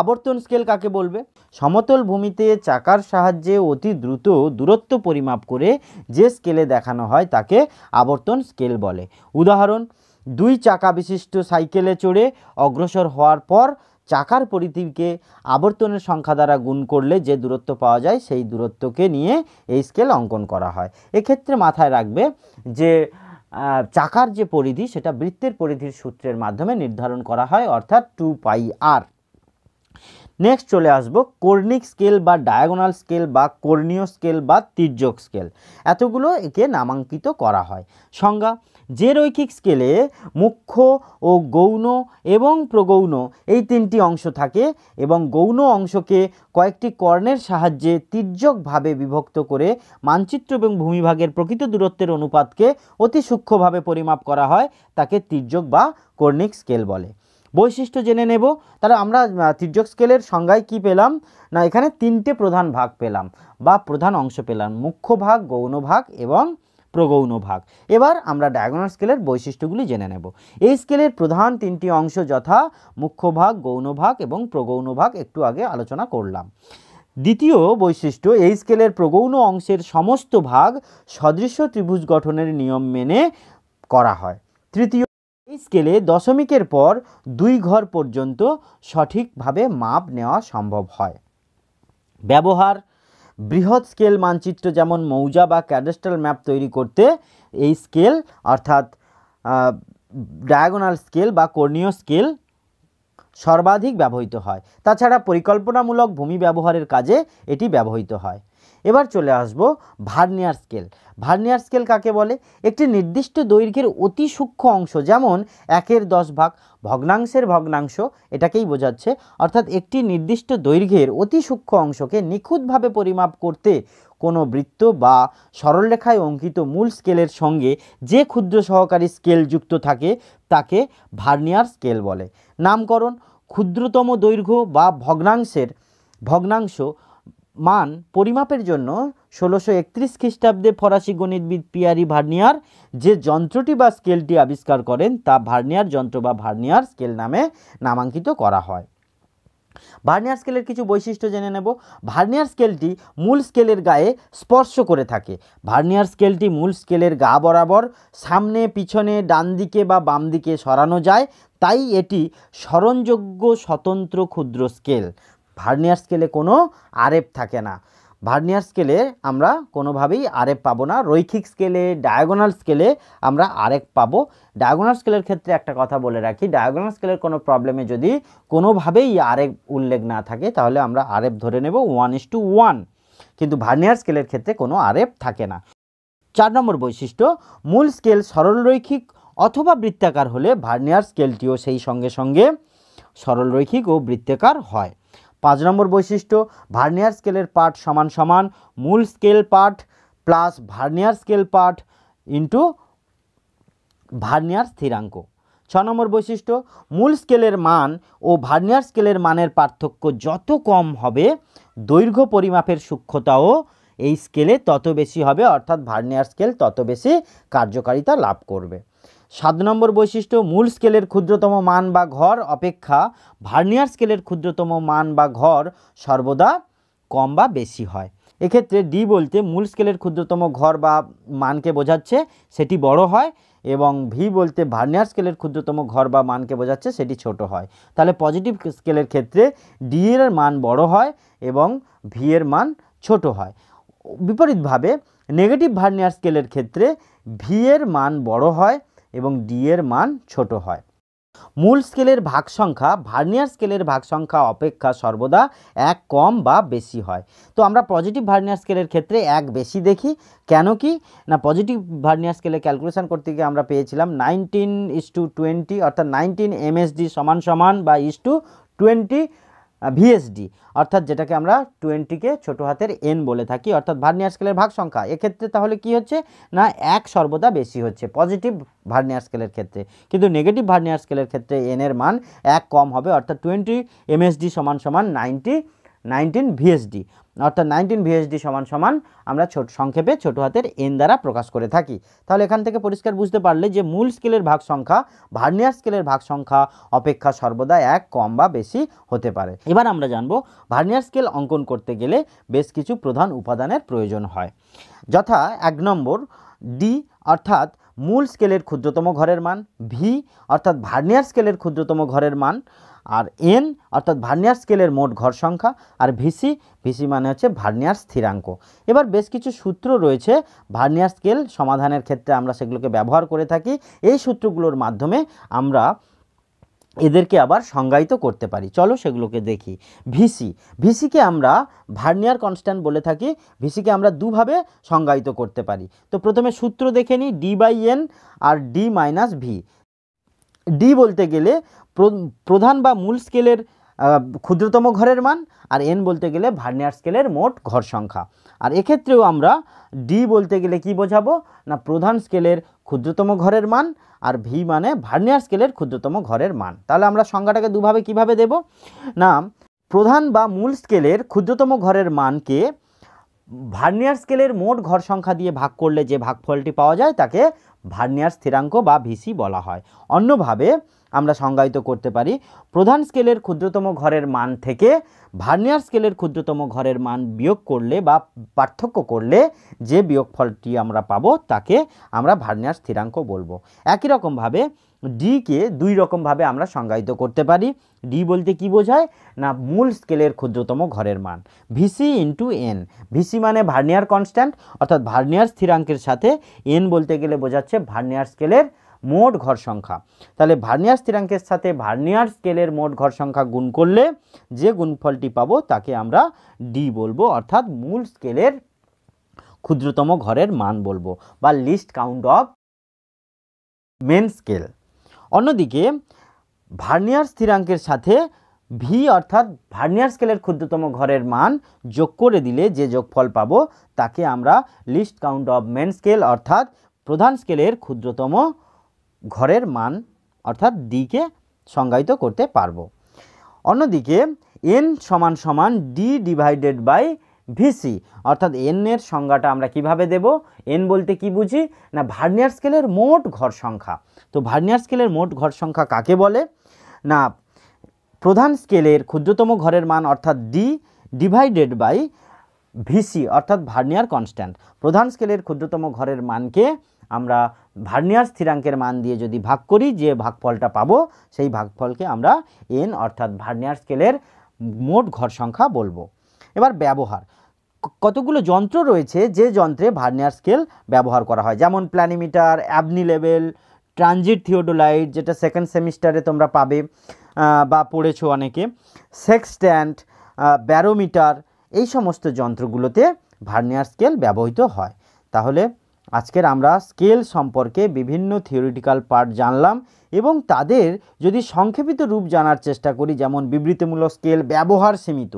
আবর্তন স্কেল কাকে বলবে সমতল ভূমিতে চাকার সাহায্যে অতি দ্রুত দূরত্ব পরিমাপ করে যে স্কেলে দেখানো হয় তাকে আবর্তন স্কেল বলে উদাহরণ দুই চাকা বিশিষ্ট সাইকেলে চড়ে অগ্রসর হওয়ার পর চাকার পরিধিকে আবর্তনের সংখ্যা দ্বারা গুণ করলে যে দূরত্ব পাওয়া যায় সেই দূরত্বকে নিয়ে এই স্কেল অঙ্কন করা হয় এক্ষেত্রে মাথায় রাখবে যে চাকার যে পরিধি সেটা বৃত্তের পরিধির সূত্রের মাধ্যমে নির্ধারণ করা হয় অর্থাৎ টু পাই আর নেক্সট চলে আসবো কর্নিক স্কেল বা ডায়াগোনাল স্কেল বা কর্ণীয় স্কেল বা তির্যক স্কেল এতগুলো একে নামাঙ্কিত করা হয় সংজ্ঞা যে রৈখিক স্কেলে মুখ্য ও গৌণ এবং প্রগৌণ এই তিনটি অংশ থাকে এবং গৌণ অংশকে কয়েকটি কর্ণের সাহায্যে তির্যকভাবে বিভক্ত করে মানচিত্র এবং ভূমিভাগের প্রকৃত দূরত্বের অনুপাতকে অতি সূক্ষ্মভাবে পরিমাপ করা হয় তাকে তির্যক বা কর্ণিক স্কেল বলে বৈশিষ্ট্য জেনে নেব তাহলে আমরা তির্যক স্কেলের সংজ্ঞায় কি পেলাম না এখানে তিনটে প্রধান ভাগ পেলাম বা প্রধান অংশ পেলাম মুখ্য ভাগ গৌণ ভাগ এবং প্রগৌণ ভাগ এবার আমরা ডায়াগোনাল স্কেলের বৈশিষ্ট্যগুলি জেনে নেব এই স্কেলের প্রধান তিনটি অংশ যথা মুখ্যভাগ গৌণভাগ এবং প্রগৌণ ভাগ একটু আগে আলোচনা করলাম দ্বিতীয় বৈশিষ্ট্য এই স্কেলের প্রগৌণ অংশের সমস্ত ভাগ সদৃশ্য ত্রিভুজ গঠনের নিয়ম মেনে করা হয় তৃতীয় এই স্কেলে দশমিকের পর দুই ঘর পর্যন্ত সঠিকভাবে মাপ নেওয়া সম্ভব হয় ব্যবহার বৃহৎ স্কেল মানচিত্র যেমন মৌজা বা ক্যাডেস্টাল ম্যাপ তৈরি করতে এই স্কেল অর্থাৎ ডায়াগোনাল স্কেল বা কর্ণীয় স্কেল সর্বাধিক ব্যবহৃত হয় তাছাড়া পরিকল্পনামূলক ভূমি ব্যবহারের কাজে এটি ব্যবহৃত হয় এবার চলে আসব ভার্নিয়ার স্কেল ভার্নিয়ার স্কেল কাকে বলে একটি নির্দিষ্ট দৈর্ঘ্যের অতি সূক্ষ্ম অংশ যেমন একের দশ ভাগ ভগ্নাংশের ভগ্নাংশ এটাকেই বোঝাচ্ছে অর্থাৎ একটি নির্দিষ্ট দৈর্ঘ্যের অতি সূক্ষ্ম অংশকে নিখুঁতভাবে পরিমাপ করতে কোনো বৃত্ত বা সরলরেখায় অঙ্কিত মূল স্কেলের সঙ্গে যে ক্ষুদ্র সহকারী স্কেল যুক্ত থাকে তাকে ভার্নিয়ার স্কেল বলে নামকরণ ক্ষুদ্রতম দৈর্ঘ্য বা ভগ্নাংশের ভগ্নাংশ মান পরিমাপের জন্য ষোলোশো একত্রিশ খ্রিস্টাব্দে ফরাসি গণিতবিদ পিয়ারি ভার্নিয়ার যে যন্ত্রটি বা স্কেলটি আবিষ্কার করেন তা ভার্নিয়ার যন্ত্র বা ভার্নিয়ার স্কেল নামে নামাঙ্কিত করা হয় ভার্নিয়ার স্কেলের কিছু বৈশিষ্ট্য জেনে নেব ভার্নিয়ার স্কেলটি মূল স্কেলের গায়ে স্পর্শ করে থাকে ভার্নিয়ার স্কেলটি মূল স্কেলের গা বরাবর সামনে পিছনে ডান দিকে বা বাম দিকে সরানো যায় তাই এটি স্মরণযোগ্য স্বতন্ত্র ক্ষুদ্র স্কেল ভার্নিয়ার স্কেলে কোনো আরেপ থাকে না ভার্নিয়ার স্কেলে আমরা কোনোভাবেই আরেপ পাবো না রৈখিক স্কেলে ডায়াগোনাল স্কেলে আমরা আরেক পাবো ডায়াগোনাল স্কেলের ক্ষেত্রে একটা কথা বলে রাখি ডায়াগোনাল স্কেলের কোনো প্রবলেমে যদি কোনোভাবেই আরেক উল্লেখ না থাকে তাহলে আমরা আরেপ ধরে নেব ওয়ান ইস টু ওয়ান কিন্তু ভার্নিয়ার স্কেলের ক্ষেত্রে কোনো আরেপ থাকে না চার নম্বর বৈশিষ্ট্য মূল স্কেল সরলরৈখিক অথবা বৃত্তাকার হলে ভার্নিয়ার স্কেলটিও সেই সঙ্গে সঙ্গে সরলরৈখিক ও বৃত্তাকার হয় পাঁচ নম্বর বৈশিষ্ট্য ভার্নিয়ার স্কেলের পার্ট সমান সমান মূল scale part plus vernier scale part into vernier স্থিরাঙ্ক ছ নম্বর বৈশিষ্ট্য মূল স্কেলের মান ও ভার্নিয়ার স্কেলের মানের পার্থক্য যত কম হবে দৈর্ঘ্য পরিমাপের সূক্ষ্মতাও এই স্কেলে তত বেশি হবে অর্থাৎ ভার্নিয়ার স্কেল তত বেশি কার্যকারিতা লাভ করবে সাত নম্বর বৈশিষ্ট্য মূল স্কেলের ক্ষুদ্রতম মান বা ঘর অপেক্ষা ভার্নিয়ার স্কেলের ক্ষুদ্রতম মান বা ঘর সর্বদা কম বা বেশি হয় এক্ষেত্রে ডি বলতে মূল স্কেলের ক্ষুদ্রতম ঘর বা মানকে বোঝাচ্ছে সেটি বড় হয় এবং ভি বলতে ভার্নিয়ার স্কেলের ক্ষুদ্রতম ঘর বা মানকে বোঝাচ্ছে সেটি ছোট হয় তাহলে পজিটিভ স্কেলের ক্ষেত্রে ডি এর মান বড় হয় এবং ভি এর মান ছোট হয় বিপরীতভাবে নেগেটিভ ভার্নিয়ার স্কেলের ক্ষেত্রে ভি এর মান বড় হয় এবং ডি এর মান ছোট হয় মূল স্কেলের ভাগ সংখ্যা ভার্নিয়ার স্কেলের ভাগ সংখ্যা অপেক্ষা সর্বদা এক কম বা বেশি হয় তো আমরা পজিটিভ ভার্নিয়ার স্কেলের ক্ষেত্রে এক বেশি দেখি কেন কি না পজিটিভ ভার্নিয়ার স্কেলে ক্যালকুলেশন করতে গিয়ে আমরা পেয়েছিলাম নাইনটিন ইস টু টোয়েন্টি অর্থাৎ নাইনটিন এমএসডি সমান সমান বা ইস টু টোয়েন্টি ভিএসডি অর্থাৎ যেটাকে আমরা টোয়েন্টিকে ছোটো হাতের এন বলে থাকি অর্থাৎ ভার্নিয়ার স্কেলের ভাগ সংখ্যা এক্ষেত্রে তাহলে কি হচ্ছে না এক সর্বদা বেশি হচ্ছে পজিটিভ ভার্নিয়ার স্কেলের ক্ষেত্রে কিন্তু নেগেটিভ ভার্নিয়ার স্কেলের ক্ষেত্রে এনের মান এক কম হবে অর্থাৎ টোয়েন্টি এমএসডি সমান সমান নাইনটি নাইনটিন ভিএসডি অর্থাৎ নাইনটিন ভিএসডি সমান সমান আমরা ছোট সংক্ষেপে ছোট হাতের এন দ্বারা প্রকাশ করে থাকি তাহলে এখান থেকে পরিষ্কার বুঝতে পারলে যে মূল স্কেলের ভাগ সংখ্যা ভার্নিয়ার স্কেলের ভাগ সংখ্যা অপেক্ষা সর্বদা এক কম বা বেশি হতে পারে এবার আমরা জানবো ভার্নিয়ার স্কেল অঙ্কন করতে গেলে বেশ কিছু প্রধান উপাদানের প্রয়োজন হয় যথা এক নম্বর ডি অর্থাৎ মূল স্কেলের ক্ষুদ্রতম ঘরের মান ভি অর্থাৎ ভার্নিয়ার স্কেলের ক্ষুদ্রতম ঘরের মান আর এন অর্থাৎ ভার্নিয়ার স্কেলের মোট ঘর সংখ্যা আর ভিসি ভিসি মানে হচ্ছে ভার্নিয়ার স্থিরাঙ্ক এবার বেশ কিছু সূত্র রয়েছে ভার্নিয়ার স্কেল সমাধানের ক্ষেত্রে আমরা সেগুলোকে ব্যবহার করে থাকি এই সূত্রগুলোর মাধ্যমে আমরা এদেরকে আবার সংজ্ঞায়িত করতে পারি চলো সেগুলোকে দেখি ভিসি ভিসিকে আমরা ভার্নিয়ার কনস্ট্যান্ট বলে থাকি ভিসিকে আমরা দুভাবে সংজ্ঞায়িত করতে পারি তো প্রথমে সূত্র দেখে নিই ডি বাই এন আর ডি মাইনাস ভি ডি বলতে গেলে প্রধান বা মূল স্কেলের ক্ষুদ্রতম ঘরের মান আর এন বলতে গেলে ভার্নিয়ার স্কেলের মোট ঘর সংখ্যা আর এক্ষেত্রেও আমরা ডি বলতে গেলে কি বোঝাবো না প্রধান স্কেলের ক্ষুদ্রতম ঘরের মান আর ভি মানে ভার্নিয়ার স্কেলের ক্ষুদ্রতম ঘরের মান তাহলে আমরা সংখ্যাটাকে দুভাবে কিভাবে দেব না প্রধান বা মূল স্কেলের ক্ষুদ্রতম ঘরের মানকে ভার্নিয়ার স্কেলের মোট ঘর সংখ্যা দিয়ে ভাগ করলে যে ভাগফলটি পাওয়া যায় তাকে ভার্নিয়ার স্থিরাঙ্ক বা ভিসি বলা হয় অন্যভাবে আমরা সংজ্ঞায়িত করতে পারি প্রধান স্কেলের ক্ষুদ্রতম ঘরের মান থেকে ভার্নিয়ার স্কেলের ক্ষুদ্রতম ঘরের মান বিয়োগ করলে বা পার্থক্য করলে যে বিয়োগফলটি আমরা পাবো তাকে আমরা ভার্নিয়ার স্থিরাঙ্ক বলবো একই রকমভাবে ডিকে দুই রকমভাবে আমরা সংজ্ঞায়িত করতে পারি ডি বলতে কি বোঝায় না মূল স্কেলের ক্ষুদ্রতম ঘরের মান ভিসি ইন্টু এন ভিসি মানে ভার্নিয়ার কনস্ট্যান্ট অর্থাৎ ভার্নিয়ার স্থিরাঙ্কের সাথে এন বলতে গেলে বোঝাচ্ছে ভার্নিয়ার স্কেলের মোট ঘর সংখ্যা তাহলে ভার্নিয়ার স্থিরাঙ্কের সাথে ভার্নিয়ার স্কেলের মোট ঘর সংখ্যা গুণ করলে যে গুণফলটি পাবো তাকে আমরা ডি বলবো অর্থাৎ মূল স্কেলের ক্ষুদ্রতম ঘরের মান বলবো বা least count of main scale অন্যদিকে ভার্নিয়ার স্থিরাঙ্কের সাথে ভি অর্থাৎ ভার্নিয়ার স্কেলের ক্ষুদ্রতম ঘরের মান যোগ করে দিলে যে যোগফল পাব তাকে আমরা least count of main scale অর্থাৎ প্রধান স্কেলের ক্ষুদ্রতম ঘরের মান অর্থাৎ ডিকে সংজ্ঞায়িত করতে পারবো অন্যদিকে এন সমান সমান ডি ডিভাইডেড বাই ভিসি অর্থাৎ এন এর সংজ্ঞাটা আমরা কিভাবে দেব এন বলতে কি বুঝি না ভার্নিয়ার স্কেলের মোট ঘর সংখ্যা তো ভার্নিয়ার স্কেলের মোট ঘর সংখ্যা কাকে বলে না প্রধান স্কেলের ক্ষুদ্রতম ঘরের মান অর্থাৎ ডি ডিভাইডেড বাই ভিসি অর্থাৎ ভার্নিয়ার কনস্ট্যান্ট প্রধান স্কেলের ক্ষুদ্রতম ঘরের মানকে আমরা ভার্নিয়ার স্থিরাঙ্কের মান দিয়ে যদি ভাগ করি যে ভাগফলটা পাবো সেই ভাগফলকে আমরা এন অর্থাৎ ভার্নিয়ার স্কেলের মোট ঘর সংখ্যা বলবো এবার ব্যবহার কতগুলো যন্ত্র রয়েছে যে যন্ত্রে ভার্নিয়ার স্কেল ব্যবহার করা হয় যেমন planimeter Abney level transit theodolite যেটা সেকেন্ড সেমিস্টারে তোমরা পাবে বা পড়েছো অনেকে সেক্স স্ট্যান্ড ব্যারোমিটার এই সমস্ত যন্ত্রগুলোতে ভার্নিয়ার স্কেল ব্যবহৃত হয় তাহলে আজকের আমরা স্কেল সম্পর্কে বিভিন্ন থিওরিটিক্যাল পার্ট জানলাম এবং তাদের যদি সংক্ষেপিত রূপ জানার চেষ্টা করি যেমন বিবৃতিমূলক স্কেল ব্যবহার সীমিত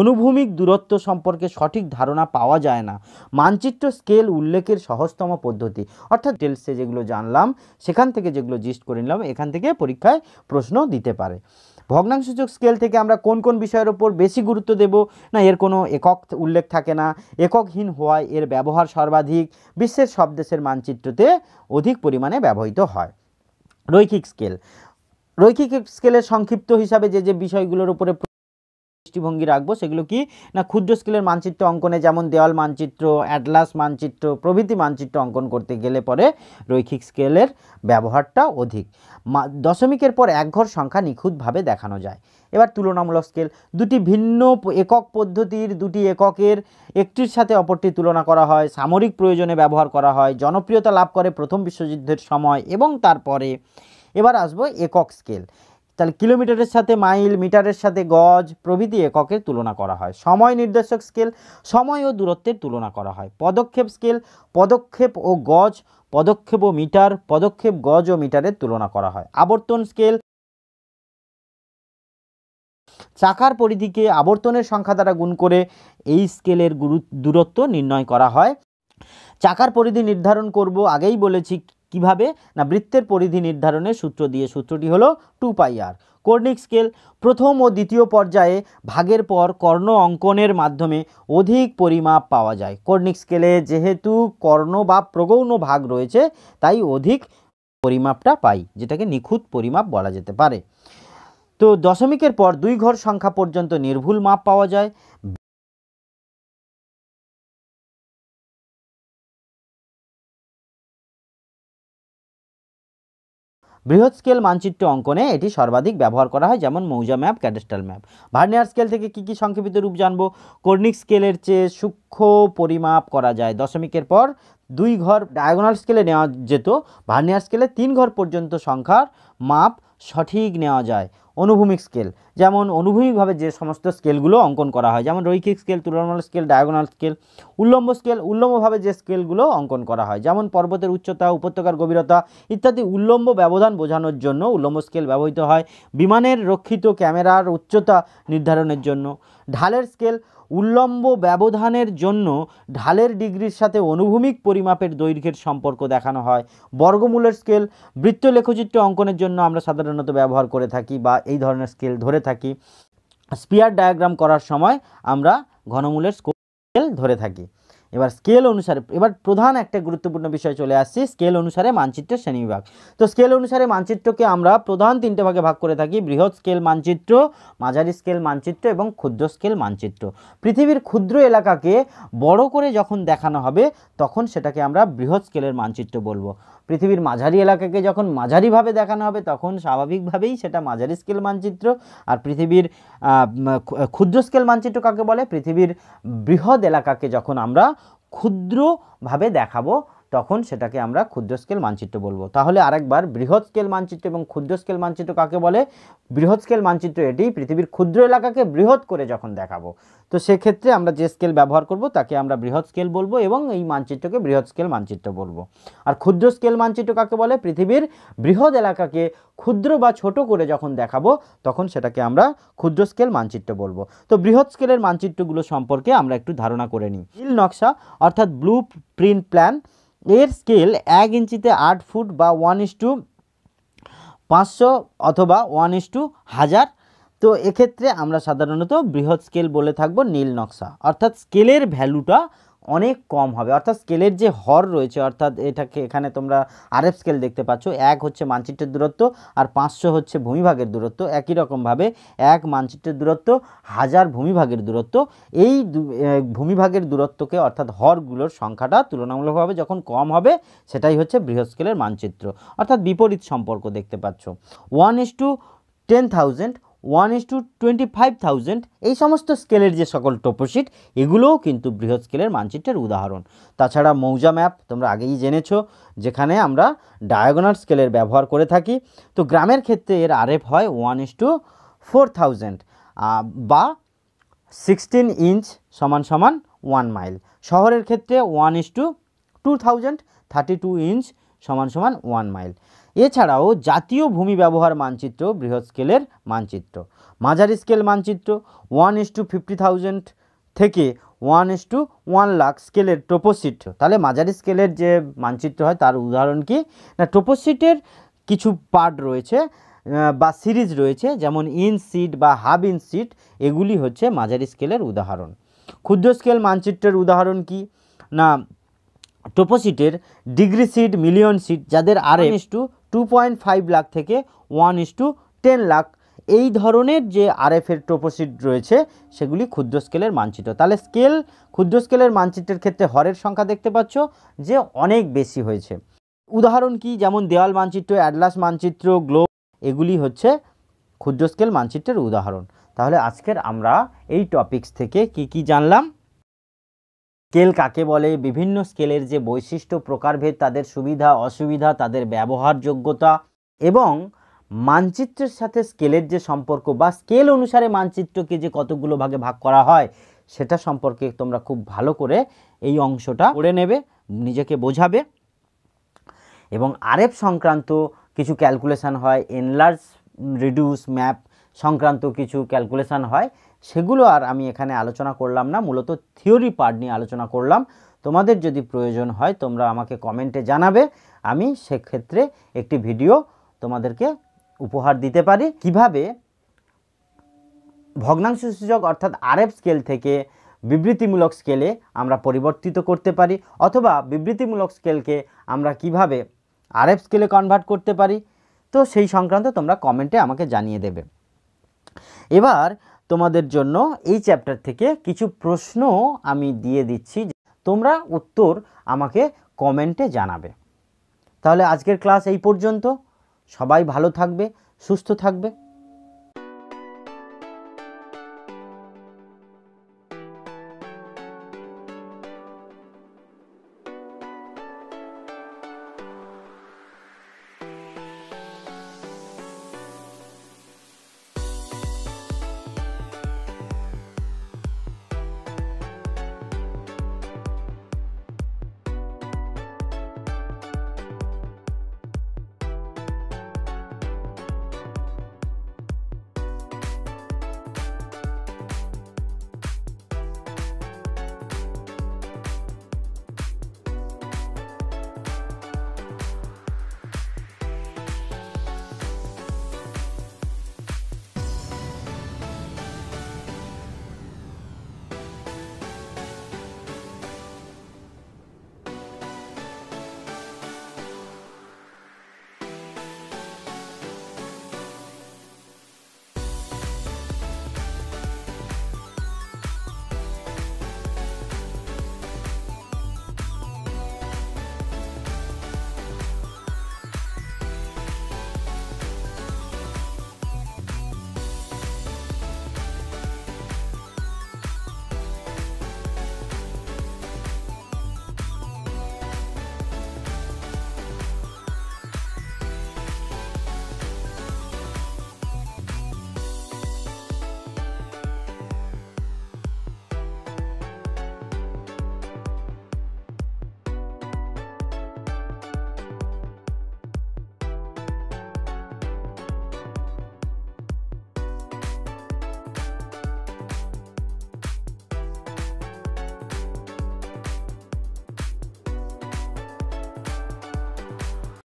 অনুভূমিক দূরত্ব সম্পর্কে সঠিক ধারণা পাওয়া যায় না মানচিত্র স্কেল উল্লেখের সহজতম পদ্ধতি অর্থাৎ টেলসে যেগুলো জানলাম সেখান থেকে যেগুলো জিস্ট করে নিলাম এখান থেকে পরীক্ষায় প্রশ্ন দিতে পারে ভগ্নাংশসূচক স্কেল থেকে আমরা কোন কোন বিষয়ের ওপর বেশি গুরুত্ব দেব না এর কোনো একক উল্লেখ থাকে না এককহীন হওয়ায় এর ব্যবহার সর্বাধিক বিশ্বের সব দেশের মানচিত্রতে অধিক পরিমাণে ব্যবহৃত হয় রৈখিক স্কেল রৈখিক স্কেলের সংক্ষিপ্ত হিসাবে যে যে বিষয়গুলোর উপরে দৃষ্টিভঙ্গি রাখবো সেগুলো কি না ক্ষুদ্র স্কেলের মানচিত্র অঙ্কনে যেমন দেওয়াল মানচিত্র অ্যাডলাস মানচিত্র প্রভৃতি মানচিত্র অঙ্কন করতে গেলে পরে রৈখিক স্কেলের ব্যবহারটা অধিক দশমিকের পর একঘর সংখ্যা নিখুঁতভাবে দেখানো যায় এবার তুলনামূলক স্কেল দুটি ভিন্ন একক পদ্ধতির দুটি এককের একটির সাথে অপরটি তুলনা করা হয় সামরিক প্রয়োজনে ব্যবহার করা হয় জনপ্রিয়তা লাভ করে প্রথম বিশ্বযুদ্ধের সময় এবং তারপরে এবার আসবো একক স্কেল তাহলে কিলোমিটারের সাথে মাইল মিটারের সাথে গজ প্রভৃতি এককের তুলনা করা হয় সময় নির্দেশক স্কেল সময় ও দূরত্বের তুলনা করা হয় পদক্ষেপ স্কেল পদক্ষেপ ও গজ পদক্ষেপ ও মিটার পদক্ষেপ গজ ও মিটারের তুলনা করা হয় আবর্তন স্কেল চাকার পরিধিকে আবর্তনের সংখ্যা দ্বারা গুণ করে এই স্কেলের গুরু দূরত্ব নির্ণয় করা হয় চাকার পরিধি নির্ধারণ করব আগেই বলেছি কিভাবে না বৃত্তের পরিধি নির্ধারণের সূত্র দিয়ে সূত্রটি হলো টু পাই আর কর্ণিক স্কেল প্রথম ও দ্বিতীয় পর্যায়ে ভাগের পর কর্ণ অঙ্কনের মাধ্যমে অধিক পরিমাপ পাওয়া যায় কর্ণিক স্কেলে যেহেতু কর্ণ বা প্রগৌণ ভাগ রয়েছে তাই অধিক পরিমাপটা পাই যেটাকে নিখুঁত পরিমাপ বলা যেতে পারে তো দশমিকের পর দুই ঘর সংখ্যা পর্যন্ত নির্ভুল মাপ পাওয়া যায় বৃহৎ স্কেল মানচিত্র অঙ্কনে এটি সর্বাধিক ব্যবহার করা হয় যেমন mouza map cadastral map vernier scale থেকে কি কি সংক্ষেপিত রূপ জানবো কর্ণিক স্কেলের চেয়ে সূক্ষ্ম পরিমাপ করা যায় দশমিকের পর দুই ঘর ডায়াগোনাল স্কেলে নেওয়া যেত ভার্নিয়ার স্কেলে তিন ঘর পর্যন্ত সংখ্যার মাপ সঠিক নেওয়া যায় অনুভূমিক স্কেল যেমন অনুভূমিকভাবে যে সমস্ত স্কেলগুলো অঙ্কন করা হয় যেমন রৈখিক স্কেল তুলনামূলক স্কেল ডায়াগোনাল স্কেল উল্লম্ব স্কেল উল্লম্বভাবে যে স্কেলগুলো অঙ্কন করা হয় যেমন পর্বতের উচ্চতা উপত্যকার গভীরতা ইত্যাদি উল্লম্ব ব্যবধান বোঝানোর জন্য উল্লম্ব স্কেল ব্যবহৃত হয় বিমানের রক্ষিত ক্যামেরার উচ্চতা নির্ধারণের জন্য ঢালের স্কেল উল্লম্ব ব্যবধানের জন্য ঢালের ডিগ্রির সাথে অনুভূমিক পরিমাপের দৈর্ঘ্যের সম্পর্ক দেখানো হয় বর্গমূলের স্কেল বৃত্ত লেখচিত্র অঙ্কনের জন্য আমরা সাধারণত ব্যবহার করে থাকি বা এই ধরনের স্কেল ধরে থাকি স্পিয়ার ডায়াগ্রাম করার সময় আমরা ঘনমূলের স্কেল ধরে থাকি এবার স্কেল অনুসারে এবার প্রধান একটা গুরুত্বপূর্ণ বিষয় চলে আসছি স্কেল অনুসারে মানচিত্র শ্রেণীবিভাগ তো স্কেল অনুসারে মানচিত্রকে আমরা প্রধান তিনটে ভাগে ভাগ করে থাকি বৃহৎ স্কেল মানচিত্র মাঝারি স্কেল মানচিত্র এবং ক্ষুদ্র স্কেল মানচিত্র পৃথিবীর ক্ষুদ্র এলাকাকে বড় করে যখন দেখানো হবে তখন সেটাকে আমরা বৃহৎ স্কেলের মানচিত্র বলবো পৃথিবীর মাঝারি এলাকাকে যখন মাঝারিভাবে দেখানো হবে তখন স্বাভাবিকভাবেই সেটা মাঝারি স্কেল মানচিত্র আর পৃথিবীর ক্ষুদ্র স্কেল মানচিত্র কাকে বলে পৃথিবীর বৃহৎ এলাকাকে যখন আমরা ক্ষুদ্রভাবে দেখাবো তখন সেটাকে আমরা ক্ষুদ্র স্কেল মানচিত্র বলবো তাহলে আরেকবার বৃহৎ স্কেল মানচিত্র এবং ক্ষুদ্র স্কেল মানচিত্র কাকে বলে বৃহৎ স্কেল মানচিত্র এটি পৃথিবীর ক্ষুদ্র এলাকাকে বৃহৎ করে যখন দেখাবো তো সেক্ষেত্রে আমরা যে স্কেল ব্যবহার করব তাকে আমরা বৃহৎ স্কেল বলবো এবং এই মানচিত্রকে বৃহৎ স্কেল মানচিত্র বলবো আর ক্ষুদ্র স্কেল মানচিত্র কাকে বলে পৃথিবীর বৃহৎ এলাকাকে ক্ষুদ্র বা ছোট করে যখন দেখাবো তখন সেটাকে আমরা ক্ষুদ্র স্কেল মানচিত্র বলবো তো বৃহৎ স্কেলের মানচিত্রগুলো সম্পর্কে আমরা একটু ধারণা করে নিই নীল নকশা অর্থাৎ ব্লু প্রিন্ট প্ল্যান এর স্কেল এক ইঞ্চিতে আট ফুট বা ওয়ান ইস টু পাঁচশো অথবা ওয়ান ইস টু হাজার তো এক্ষেত্রে আমরা সাধারণত বৃহৎ স্কেল বলে থাকবো নীল নকশা অর্থাৎ স্কেলের ভ্যালুটা অনেক কম হবে অর্থাৎ স্কেলের যে হর রয়েছে অর্থাৎ এটাকে এখানে তোমরা আরএফ স্কেল দেখতে পাচ্ছ এক হচ্ছে মানচিত্রের দূরত্ব আর পাঁচশো হচ্ছে ভূমিভাগের দূরত্ব একই রকমভাবে এক মানচিত্রের দূরত্ব হাজার ভূমিভাগের দূরত্ব এই ভূমিভাগের দূরত্বকে অর্থাৎ হরগুলোর সংখ্যাটা তুলনামূলকভাবে যখন কম হবে সেটাই হচ্ছে বৃহৎ স্কেলের মানচিত্র অর্থাৎ বিপরীত সম্পর্ক দেখতে পাচ্ছ one is to ten thousand one is to twenty five thousand এই সমস্ত স্কেলের যে সকল টোপোশিট এগুলোও কিন্তু বৃহৎ স্কেলের মানচিত্রের উদাহরণ তাছাড়া মৌজা ম্যাপ তোমরা আগেই জেনেছ যেখানে আমরা ডায়াগোনাল স্কেলের ব্যবহার করে থাকি তো গ্রামের ক্ষেত্রে এর আরএফ হয় one is to four thousand বা সিক্সটিন ইঞ্চ সমান সমান ওয়ান মাইল শহরের ক্ষেত্রে one is to two thousand thirty two inch সমান সমান ওয়ান মাইল এছাড়াও জাতীয় ভূমি ব্যবহার মানচিত্র বৃহৎ স্কেলের মানচিত্র মাঝারি স্কেল মানচিত্র one is to fifty thousand থেকে one is to one lakh স্কেলের টোপোসিট তাহলে মাঝারি স্কেলের যে মানচিত্র হয় তার উদাহরণ কি না টোপোসিটের কিছু পার্ট রয়েছে বা সিরিজ রয়েছে যেমন ইন সিট বা হাব ইন সিট এগুলি হচ্ছে মাঝারি স্কেলের উদাহরণ ক্ষুদ্র স্কেল মানচিত্রের উদাহরণ কি না টোপোসিটের ডিগ্রি সিট মিলিয়ন সিট যাদের R S to two point five lakh থেকে one is to ten lakh এই ধরনের যে আরএফের টোপোসিট রয়েছে সেগুলি ক্ষুদ্র স্কেলের মানচিত্র তাহলে স্কেল ক্ষুদ্র স্কেলের মানচিত্রের ক্ষেত্রে হরের সংখ্যা দেখতে পাচ্ছ যে অনেক বেশি হয়েছে উদাহরণ কি যেমন দেওয়াল মানচিত্র অ্যাডলাস মানচিত্র গ্লোব এগুলি হচ্ছে ক্ষুদ্র স্কেল মানচিত্রের উদাহরণ তাহলে আজকের আমরা এই টপিক্স থেকে কি কি জানলাম স্কেল কাকে বলে বিভিন্ন স্কেলের যে বৈশিষ্ট্য প্রকারভেদ তাদের সুবিধা অসুবিধা তাদের ব্যবহারযোগ্যতা এবং মানচিত্রের সাথে স্কেলের যে সম্পর্ক বা স্কেল অনুসারে মানচিত্রকে যে কতগুলো ভাগে ভাগ করা হয় সেটা সম্পর্কে তোমরা খুব ভালো করে এই অংশটা করে নেবে নিজেকে বোঝাবে এবং আরএফ সংক্রান্ত কিছু ক্যালকুলেশান হয় এনলার্জ রিডিউস ম্যাপ সংক্রান্ত কিছু ক্যালকুলেশান হয় সেগুলো আর আমি এখানে আলোচনা করলাম না মূলত থিওরি পার্ট নিয়ে আলোচনা করলাম তোমাদের যদি প্রয়োজন হয় তোমরা আমাকে কমেন্টে জানাবে আমি সেক্ষেত্রে একটি ভিডিও তোমাদেরকে উপহার দিতে পারি কিভাবে ভগ্নাংশ সূচক অর্থাৎ আরএফ স্কেল থেকে বিবৃতিমূলক স্কেলে আমরা পরিবর্তিত করতে পারি অথবা বিবৃতিমূলক স্কেলকে আমরা কিভাবে আরএফ স্কেলে কনভার্ট করতে পারি তো সেই সংক্রান্ত তোমরা কমেন্টে আমাকে জানিয়ে দেবে এবার তোমাদের জন্য এই চ্যাপ্টার থেকে কিছু প্রশ্ন আমি দিয়ে দিচ্ছি তোমরা উত্তর আমাকে কমেন্টে জানাবে তাহলে আজকের ক্লাস এই পর্যন্ত সবাই ভালো থাকবে সুস্থ থাকবে